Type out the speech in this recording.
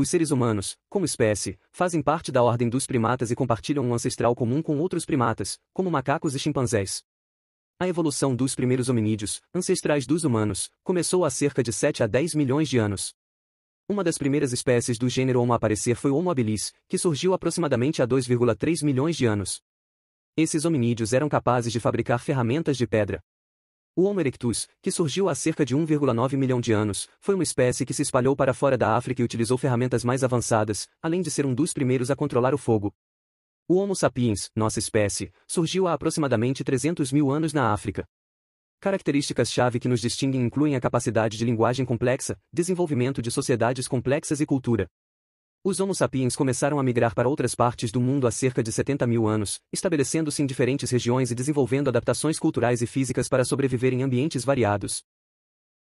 Os seres humanos, como espécie, fazem parte da ordem dos primatas e compartilham um ancestral comum com outros primatas, como macacos e chimpanzés. A evolução dos primeiros hominídeos, ancestrais dos humanos, começou há cerca de 7 a 10 milhões de anos. Uma das primeiras espécies do gênero Homo a aparecer foi o Homo habilis, que surgiu aproximadamente há 2,3 milhões de anos. Esses hominídeos eram capazes de fabricar ferramentas de pedra, o Homo erectus, que surgiu há cerca de 1,9 milhão de anos, foi uma espécie que se espalhou para fora da África e utilizou ferramentas mais avançadas, além de ser um dos primeiros a controlar o fogo. O Homo sapiens, nossa espécie, surgiu há aproximadamente 300 mil anos na África. Características-chave que nos distinguem incluem a capacidade de linguagem complexa, desenvolvimento de sociedades complexas e cultura. Os Homo sapiens começaram a migrar para outras partes do mundo há cerca de 70 mil anos, estabelecendo-se em diferentes regiões e desenvolvendo adaptações culturais e físicas para sobreviver em ambientes variados.